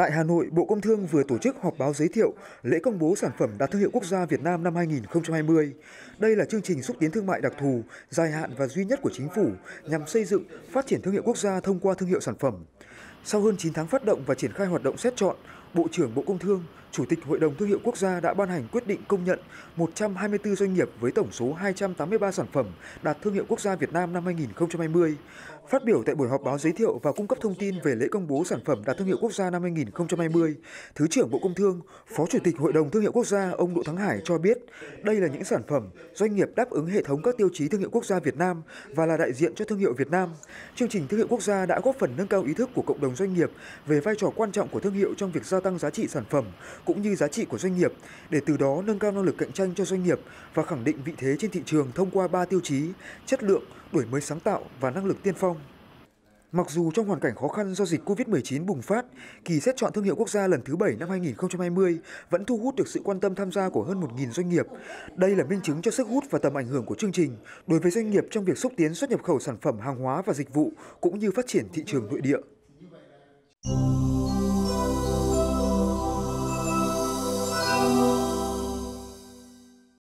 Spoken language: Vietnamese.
Tại Hà Nội, Bộ Công Thương vừa tổ chức họp báo giới thiệu lễ công bố sản phẩm đạt thương hiệu quốc gia Việt Nam năm 2020. Đây là chương trình xúc tiến thương mại đặc thù, dài hạn và duy nhất của chính phủ nhằm xây dựng, phát triển thương hiệu quốc gia thông qua thương hiệu sản phẩm. Sau hơn 9 tháng phát động và triển khai hoạt động xét chọn, Bộ trưởng Bộ Công Thương, Chủ tịch Hội đồng Thương hiệu Quốc gia đã ban hành quyết định công nhận 124 doanh nghiệp với tổng số 283 sản phẩm đạt thương hiệu quốc gia Việt Nam năm 2020. Phát biểu tại buổi họp báo giới thiệu và cung cấp thông tin về lễ công bố sản phẩm đạt thương hiệu quốc gia năm 2020, Thứ trưởng Bộ Công Thương, Phó Chủ tịch Hội đồng Thương hiệu Quốc gia ông Đỗ Thắng Hải cho biết, đây là những sản phẩm doanh nghiệp đáp ứng hệ thống các tiêu chí thương hiệu quốc gia Việt Nam và là đại diện cho thương hiệu Việt Nam. Chương trình thương hiệu quốc gia đã góp phần nâng cao ý thức của cộng đồng doanh nghiệp về vai trò quan trọng của thương hiệu trong việc gia tăng giá trị sản phẩm cũng như giá trị của doanh nghiệp để từ đó nâng cao năng lực cạnh tranh cho doanh nghiệp và khẳng định vị thế trên thị trường thông qua ba tiêu chí chất lượng, đổi mới sáng tạo và năng lực tiên phong. Mặc dù trong hoàn cảnh khó khăn do dịch COVID-19 bùng phát, kỳ xét chọn thương hiệu quốc gia lần thứ 7 năm 2020 vẫn thu hút được sự quan tâm tham gia của hơn 1.000 doanh nghiệp. Đây là minh chứng cho sức hút và tầm ảnh hưởng của chương trình đối với doanh nghiệp trong việc xúc tiến xuất nhập khẩu sản phẩm hàng hóa và dịch vụ cũng như phát triển thị trường nội địa.